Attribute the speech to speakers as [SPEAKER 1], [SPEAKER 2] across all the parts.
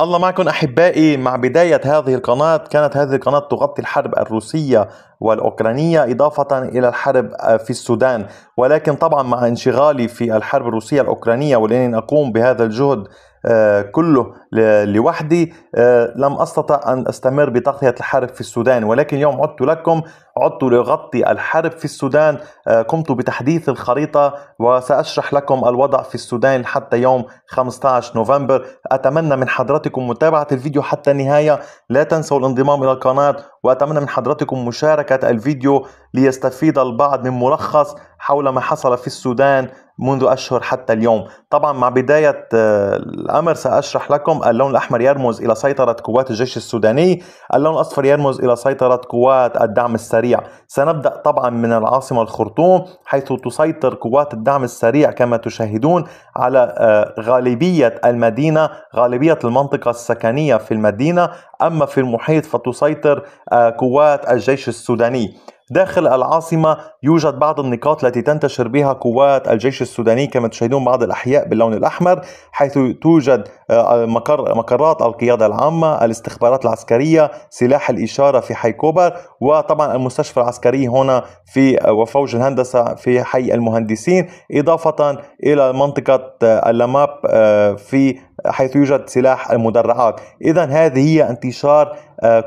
[SPEAKER 1] الله معكم احبائي مع بدايه هذه القناه كانت هذه القناه تغطي الحرب الروسيه والاوكرانيه اضافه الى الحرب في السودان ولكن طبعا مع انشغالي في الحرب الروسيه الاوكرانيه ولاني اقوم بهذا الجهد آه، كله لوحدي آه، لم أستطع أن أستمر بتغطية الحرب في السودان ولكن اليوم عدت لكم عدت لأغطي الحرب في السودان آه، قمت بتحديث الخريطة وسأشرح لكم الوضع في السودان حتى يوم 15 نوفمبر أتمنى من حضرتكم متابعة الفيديو حتى النهاية لا تنسوا الانضمام إلى القناة وأتمنى من حضرتكم مشاركة الفيديو ليستفيد البعض من ملخص حول ما حصل في السودان منذ أشهر حتى اليوم طبعا مع بداية آه، الأمر سأشرح لكم اللون الأحمر يرمز إلى سيطرة قوات الجيش السوداني اللون الأصفر يرمز إلى سيطرة قوات الدعم السريع سنبدأ طبعا من العاصمة الخرطوم حيث تسيطر قوات الدعم السريع كما تشاهدون على آه، غالبية المدينة غالبية المنطقة السكنية في المدينة أما في المحيط فتسيطر آه، قوات الجيش السوداني داخل العاصمة يوجد بعض النقاط التي تنتشر بها قوات الجيش السوداني كما تشاهدون بعض الأحياء باللون الأحمر حيث توجد آه، مقر مقرات القيادة العامة الاستخبارات العسكرية سلاح الإشارة في حي كوبر وطبعا المستشفى العسكري هنا في آه، وفوج الهندسة في حي المهندسين إضافة إلى منطقة آه، اللماب في حيث يوجد سلاح المدرعات إذا هذه هي انتشار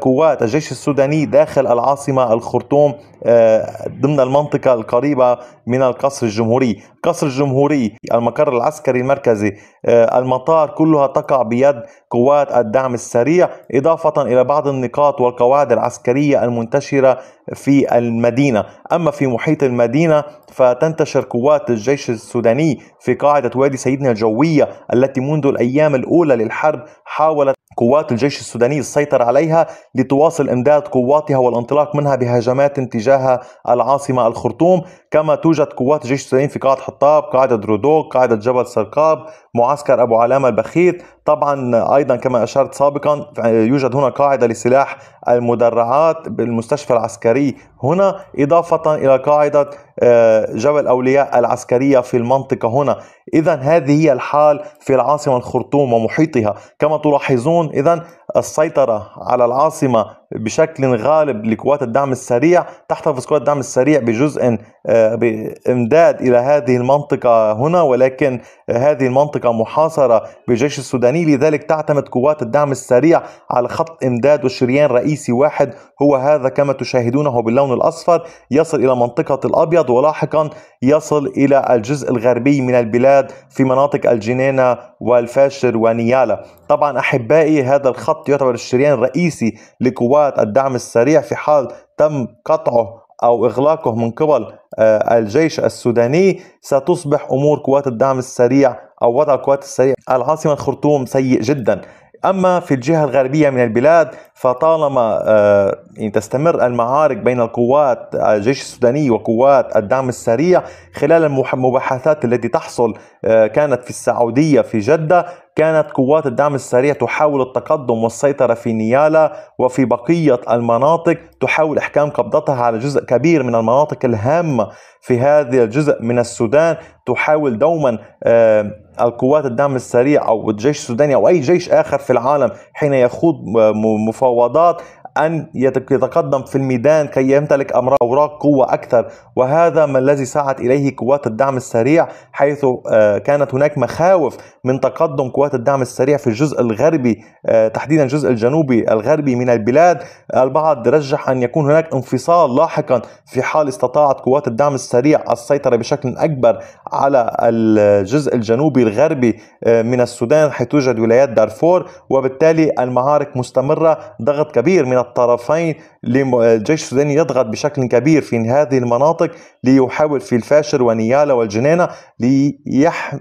[SPEAKER 1] قوات آه، الجيش السوداني داخل العاصمة الخرطوم آه، ضمن المنطقة القريبة من القصر الجمهوري قصر الجمهوري المقر العسكري المركزي آه، المطار كلها تقع بيد قوات الدعم السريع إضافة إلى بعض النقاط والقواعد العسكرية المنتشرة في المدينة أما في محيط المدينة فتنتشر قوات الجيش السوداني في قاعدة وادي سيدنا الجوية التي منذ الأيام الأولى للحرب حاولت قوات الجيش السوداني السيطرة عليها لتواصل امداد قواتها والانطلاق منها بهجمات تجاه العاصمه الخرطوم كما توجد قوات جيش سليم في قاعدة حطاب قاعدة رودوك قاعدة جبل سرقاب معسكر أبو علامة البخيت طبعا أيضا كما أشرت سابقا يوجد هنا قاعدة لسلاح المدرعات بالمستشفى العسكري هنا إضافة إلى قاعدة آه، جبل أولياء العسكرية في المنطقة هنا إذا هذه هي الحال في العاصمة الخرطوم ومحيطها كما تلاحظون إذا السيطرة على العاصمة بشكل غالب لقوات الدعم السريع تحتفظ قوات الدعم السريع بجزء آه، بإمداد إلى هذه المنطقة هنا ولكن هذه المنطقة محاصرة بالجيش السوداني لذلك تعتمد قوات الدعم السريع على خط إمداد وشريان رئيسي واحد هو هذا كما تشاهدونه باللون الأصفر يصل إلى منطقة الأبيض ولاحقا يصل إلى الجزء الغربي من البلاد في مناطق الجنينة والفاشر ونيالا طبعا أحبائي هذا الخط الخط يعتبر الشريان الرئيسي لقوات الدعم السريع في حال تم قطعه أو إغلاقه من قبل آه، الجيش السوداني ستصبح أمور قوات الدعم السريع أو وضع القوات السريع العاصمة الخرطوم سيء جدا أما في الجهة الغربية من البلاد فطالما آه، يعني تستمر المعارك بين القوات الجيش السوداني وقوات الدعم السريع خلال المباحثات التي تحصل آه، كانت في السعودية في جدة كانت قوات الدعم السريع تحاول التقدم والسيطرة في نيالا وفي بقية المناطق تحاول إحكام قبضتها على جزء كبير من المناطق الهامة في هذا الجزء من السودان تحاول دوما آه، القوات الدعم السريع أو الجيش السوداني أو أي جيش آخر في العالم حين يخوض آه، مفاوضات أن يتقدم في الميدان كي يمتلك أوراق قوة أكثر وهذا ما الذي سعت إليه قوات الدعم السريع حيث آه، كانت هناك مخاوف من تقدم قوات الدعم السريع في الجزء الغربي آه، تحديدا الجزء الجنوبي الغربي من البلاد البعض رجح أن يكون هناك انفصال لاحقا في حال استطاعت قوات الدعم السريع السيطرة بشكل أكبر على الجزء الجنوبي الغربي آه، من السودان حيث توجد ولايات دارفور وبالتالي المعارك مستمرة ضغط كبير من الطرفين الجيش السوداني يضغط بشكل كبير في هذه المناطق ليحاول في الفاشر ونيالا والجنينة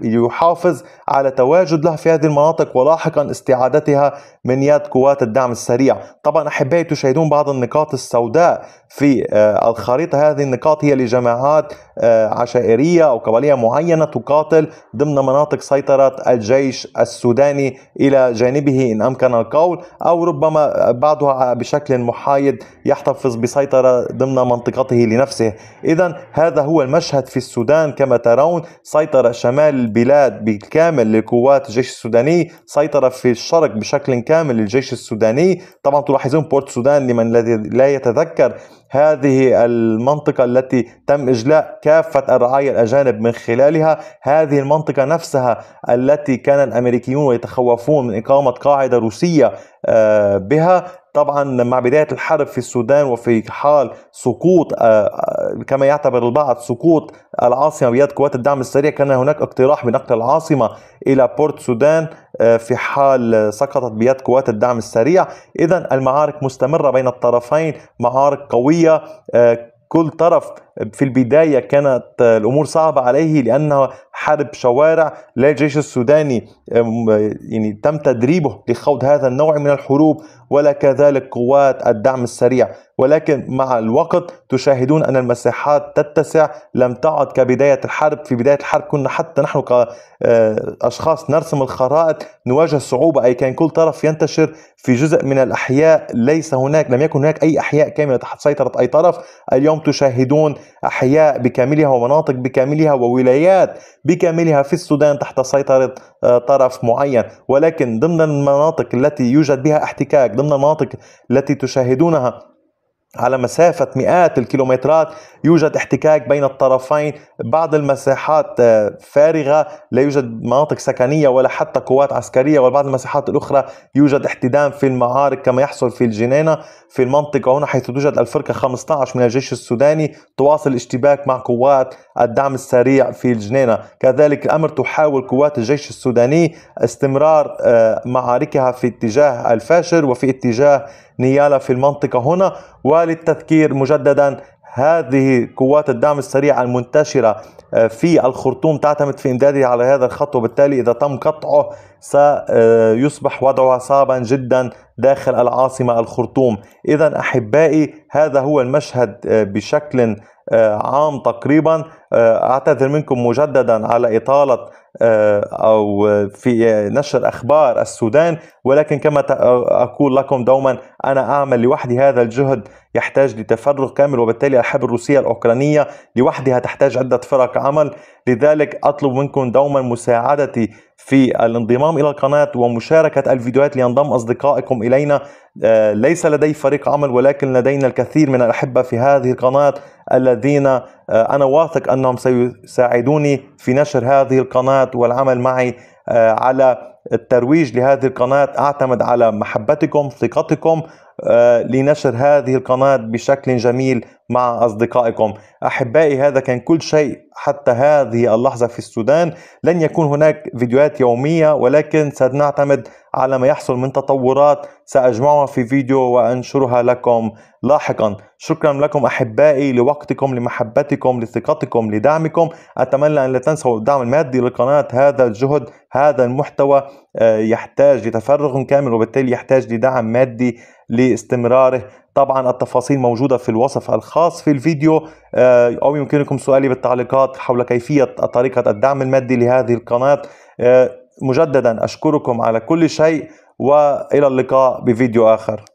[SPEAKER 1] ليحافظ على تواجد له في هذه المناطق ولاحقا استعادتها من يد قوات الدعم السريع طبعا أحبائي تشاهدون بعض النقاط السوداء في آه، الخريطة هذه النقاط هي لجماعات آه، عشائرية أو قبلية معينة تقاتل ضمن مناطق سيطرة الجيش السوداني إلى جانبه إن أمكن القول أو ربما بعضها بشكل بشكل محايد يحتفظ بسيطرة ضمن منطقته لنفسه إذا هذا هو المشهد في السودان كما ترون سيطرة شمال البلاد بالكامل لقوات الجيش السوداني سيطرة في الشرق بشكل كامل للجيش السوداني طبعا تلاحظون بورت السودان لمن لا يتذكر هذه المنطقة التي تم إجلاء كافة الرعايا الأجانب من خلالها هذه المنطقة نفسها التي كان الأمريكيون يتخوفون من إقامة قاعدة روسية آه، بها طبعا مع بداية الحرب في السودان وفي حال سقوط آه، آه، كما يعتبر البعض سقوط العاصمة بيد قوات الدعم السريع كان هناك اقتراح بنقل العاصمة إلى بورت سودان آه، في حال سقطت بيد قوات الدعم السريع إذا المعارك مستمرة بين الطرفين معارك قوية كل طرف في البداية كانت الأمور صعبة عليه لأنه حارب شوارع لا الجيش السوداني يعني تم تدريبه لخوض هذا النوع من الحروب ولا كذلك قوات الدعم السريع ولكن مع الوقت تشاهدون أن المساحات تتسع لم تعد كبداية الحرب في بداية الحرب كنا حتى نحن كأشخاص آه، نرسم الخرائط نواجه صعوبة أي كان كل طرف ينتشر في جزء من الأحياء ليس هناك لم يكن هناك أي أحياء كاملة تحت سيطرة أي طرف اليوم تشاهدون أحياء بكاملها ومناطق بكاملها وولايات بكاملها في السودان تحت سيطرة آه، طرف معين ولكن ضمن المناطق التي يوجد بها احتكاك ضمن المناطق التي تشاهدونها على مسافة مئات الكيلومترات يوجد احتكاك بين الطرفين بعض المساحات آه، فارغة لا يوجد مناطق سكنية ولا حتى قوات عسكرية وبعض المساحات الأخرى يوجد احتدام في المعارك كما يحصل في الجنينة في المنطقة هنا حيث توجد الفرقة 15 من الجيش السوداني تواصل الاشتباك مع قوات الدعم السريع في الجنينة كذلك الأمر تحاول قوات الجيش السوداني استمرار آه، معاركها في اتجاه الفاشر وفي اتجاه نيالا في المنطقة هنا و وللتذكير مجددا هذه قوات الدعم السريع المنتشرة آه، في الخرطوم تعتمد في إمدادها على هذا الخط وبالتالي إذا تم قطعه سيصبح وضعها صعبا جدا داخل العاصمة الخرطوم إذا أحبائي هذا هو المشهد آه، بشكل آه، عام تقريبا آه، أعتذر منكم مجددا على إطالة أو في نشر أخبار السودان ولكن كما أقول لكم دوما أنا أعمل لوحدي هذا الجهد يحتاج لتفرغ كامل وبالتالي الحرب الروسية الأوكرانية لوحدها تحتاج عدة فرق عمل لذلك أطلب منكم دوما مساعدتي في الانضمام إلى القناة ومشاركة الفيديوهات لينضم أصدقائكم إلينا آه، ليس لدي فريق عمل ولكن لدينا الكثير من الأحبة في هذه القناة الذين آه، أنا واثق أنهم سيساعدوني في نشر هذه القناة والعمل معي آه، على الترويج لهذه القناة أعتمد على محبتكم ثقتكم آه، لنشر هذه القناة بشكل جميل مع أصدقائكم أحبائي هذا كان كل شيء حتى هذه اللحظة في السودان لن يكون هناك فيديوهات يومية ولكن سنعتمد على ما يحصل من تطورات سأجمعها في فيديو وأنشرها لكم لاحقا شكرا لكم أحبائي لوقتكم لمحبتكم لثقتكم لدعمكم أتمنى أن لا تنسوا الدعم المادي للقناة هذا الجهد هذا المحتوى آه، يحتاج لتفرغ كامل وبالتالي يحتاج لدعم مادي لاستمراره طبعا التفاصيل موجودة في الوصف الخاص في الفيديو آه، أو يمكنكم سؤالي بالتعليقات حول كيفية طريقة الدعم المادي لهذه القناة آه، مجددا أشكركم على كل شيء وإلى اللقاء بفيديو آخر